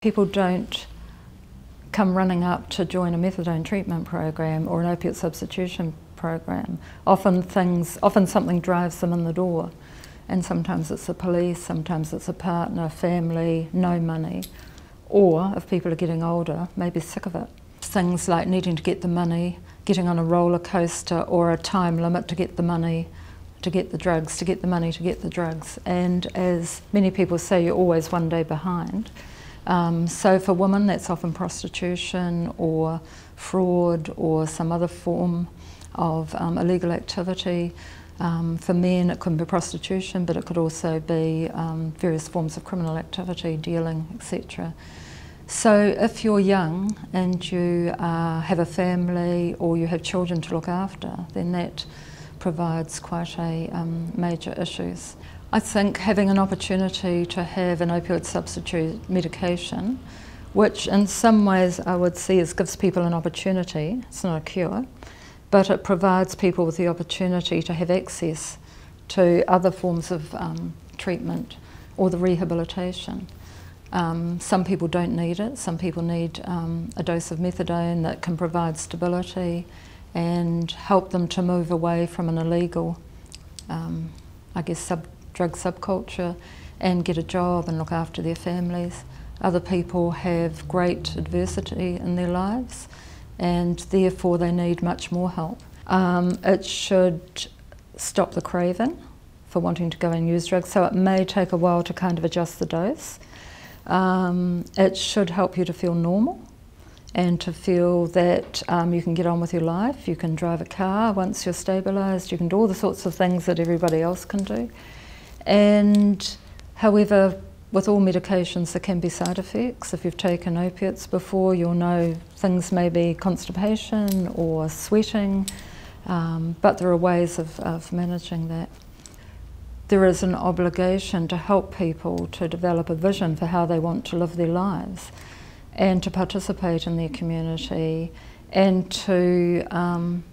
People don't come running up to join a methadone treatment program or an opiate substitution program. Often things, often something drives them in the door, and sometimes it's the police, sometimes it's a partner, family, no money, or if people are getting older, maybe sick of it. Things like needing to get the money, getting on a roller coaster or a time limit to get the money, to get the drugs, to get the money, to get the drugs. And as many people say, you're always one day behind. Um, so for women, that's often prostitution or fraud or some other form of um, illegal activity. Um, for men, it could be prostitution, but it could also be um, various forms of criminal activity, dealing, etc. So if you're young and you uh, have a family or you have children to look after, then that provides quite a um, major issues. I think having an opportunity to have an opioid substitute medication, which in some ways I would see as gives people an opportunity, it's not a cure, but it provides people with the opportunity to have access to other forms of um, treatment or the rehabilitation. Um, some people don't need it, some people need um, a dose of methadone that can provide stability and help them to move away from an illegal, um, I guess, sub drug subculture and get a job and look after their families. Other people have great adversity in their lives and therefore they need much more help. Um, it should stop the craving for wanting to go and use drugs, so it may take a while to kind of adjust the dose. Um, it should help you to feel normal and to feel that um, you can get on with your life, you can drive a car once you're stabilised, you can do all the sorts of things that everybody else can do. And however, with all medications, there can be side effects. If you've taken opiates before, you'll know things may be constipation or sweating, um, but there are ways of, of managing that. There is an obligation to help people to develop a vision for how they want to live their lives and to participate in their community and to um,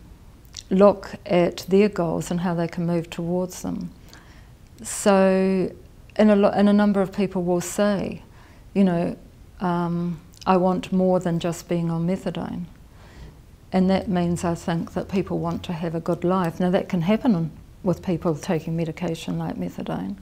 look at their goals and how they can move towards them so, and a, and a number of people will say, you know, um, I want more than just being on methadone. And that means, I think, that people want to have a good life. Now, that can happen with people taking medication like methadone.